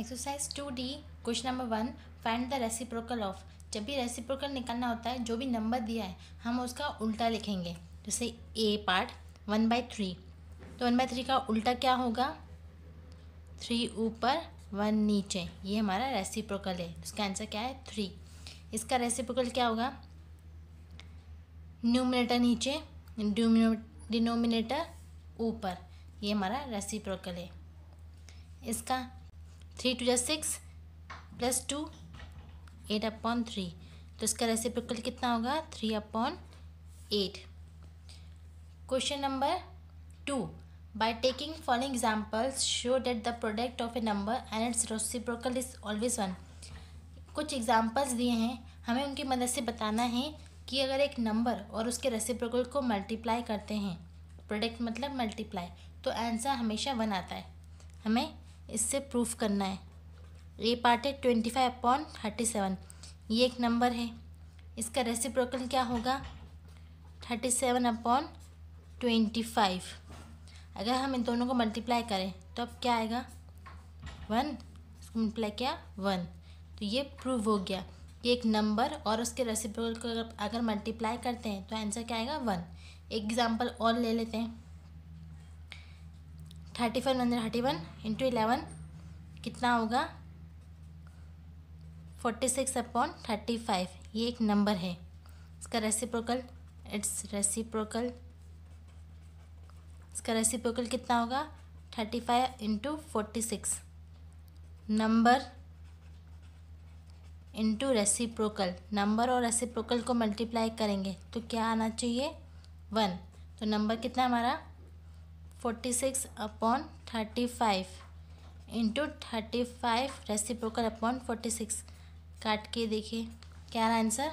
exercise two D question number one find the reciprocal of जब भी reciprocal निकालना होता है जो भी नंबर दिया है हम उसका उल्टा लिखेंगे जैसे A part one by three तो वन बाई थ्री का उल्टा क्या होगा थ्री ऊपर वन नीचे ये हमारा रेसिप्रोकल है उसका आंसर क्या है थ्री इसका रेसिप्रोकल क्या होगा न्यूमिनेटर नीचे डिनोमिनेटर ऊपर ये हमारा रेसिप्रोकल है इसका थ्री टू या six plus two eight upon three तो इसका रेसिप्रोकल कितना होगा three upon eight question number two by taking following examples show that the product of a number and its reciprocal is always one कुछ examples दिए हैं हमें उनकी मदद से बताना है कि अगर एक नंबर और उसके रेसिप्रोकल को मल्टीप्लाई करते हैं प्रोडक्ट मतलब मल्टीप्लाई तो आंसर हमेशा वन आता है हमें इससे प्रूफ करना है ये पार्ट है twenty five upon thirty seven ये एक नंबर है इसका रेसिप्रोकल क्या होगा thirty seven upon twenty five अगर हम इन दोनों को मल्टीप्लाई करें तो अब क्या आएगा वन इसको मल्टीप्लाई किया वन तो ये प्रूव हो गया कि एक नंबर और उसके रेसिप्रोकल को अगर मल्टीप्लाई करते हैं तो आंसर क्या आएगा वन एग्ज़ाम्पल और ले लेते हैं thirty five hundred thirty one into eleven कितना होगा forty six upon thirty five ये एक नंबर है इसका रेसिप्रोकल इट्स रेसिप्रोकल इसका रेसिप्रोकल कितना होगा thirty five into forty six number into reciprocal number और रेसिप्रोकल को मल्टीप्लाई करेंगे तो क्या आना चाहिए वन तो नंबर कितना हमारा forty six upon thirty five into thirty five reciprocal upon forty six काट के देखिए क्या आंसर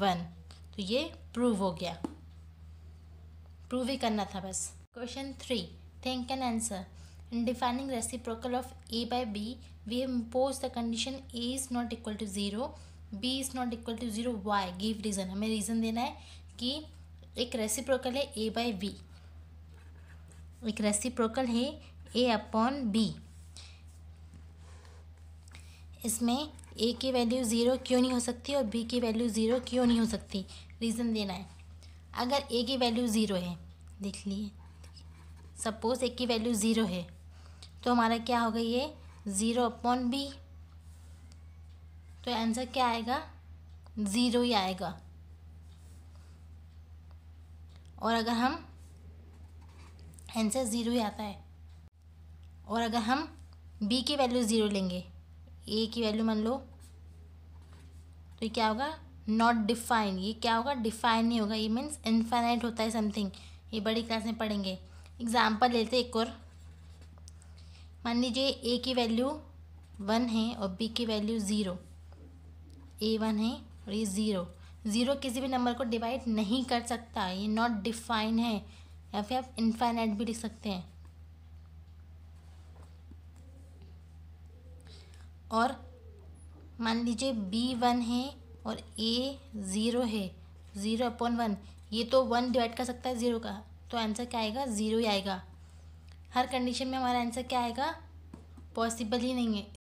वन तो ये प्रूव हो गया प्रूव ही करना था बस question three think an answer in defining reciprocal of A by B we impose the condition A is not equal to zero B is not equal to zero why give reason हमें reason देना है कि एक reciprocal है A by B एक reciprocal है A upon B इसमें ए की वैल्यू ज़ीरो क्यों नहीं हो सकती और बी की वैल्यू ज़ीरो क्यों नहीं हो सकती रीज़न देना है अगर ए की वैल्यू ज़ीरो है देख लिए सपोज़ ए की वैल्यू ज़ीरो है तो हमारा क्या होगा ये ज़ीरो अपॉन बी तो आंसर क्या आएगा ज़ीरो ही आएगा और अगर हम आंसर ज़ीरो ही आता है और अगर हम बी की वैल्यू ज़ीरो लेंगे ए की वैल्यू मान लो तो ये क्या होगा नॉट डिफाइंड ये क्या होगा डिफाइन नहीं होगा ये मीन्स इन्फाइनाइट होता है समथिंग ये बड़ी क्लास में पढ़ेंगे एग्ज़ाम्पल लेते एक और मान लीजिए ए की वैल्यू वन है और बी की वैल्यू ज़ीरो ए वन है और ये ज़ीरो ज़ीरो किसी भी नंबर को डिवाइड नहीं कर सकता ये नॉट डिफाइन है या फिर आप इन्फाइनाइट भी लिख सकते हैं और मान लीजिए बी वन है और ए ज़ीरो है ज़ीरो अपॉन वन ये तो वन डिवाइड कर सकता है ज़ीरो का तो आंसर क्या आएगा ज़ीरो ही आएगा हर कंडीशन में हमारा आंसर क्या आएगा पॉसिबल ही नहीं है